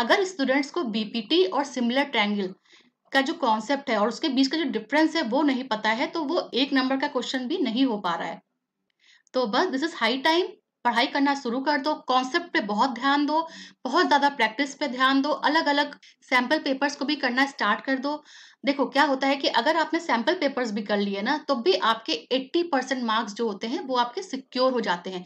अगर स्टूडेंट्स को बीपीटी और सिमिलर ट्रैंगल का जो कॉन्सेप्ट है और उसके बीच का जो डिफरेंस है वो नहीं पता है तो वो एक नंबर का क्वेश्चन भी नहीं हो पा रहा है तो बस दिस इज हाई टाइम पढ़ाई करना शुरू कर दो कॉन्सेप्ट पे बहुत ध्यान दो बहुत ज़्यादा प्रैक्टिस पे ध्यान दो अलग अलग सैंपल पेपर्स को भी करना स्टार्ट कर दो देखो क्या होता है कि अगर आपने सैंपल पेपर्स भी कर लिए ना तो भी आपके 80 परसेंट मार्क्स जो होते हैं वो आपके सिक्योर हो जाते हैं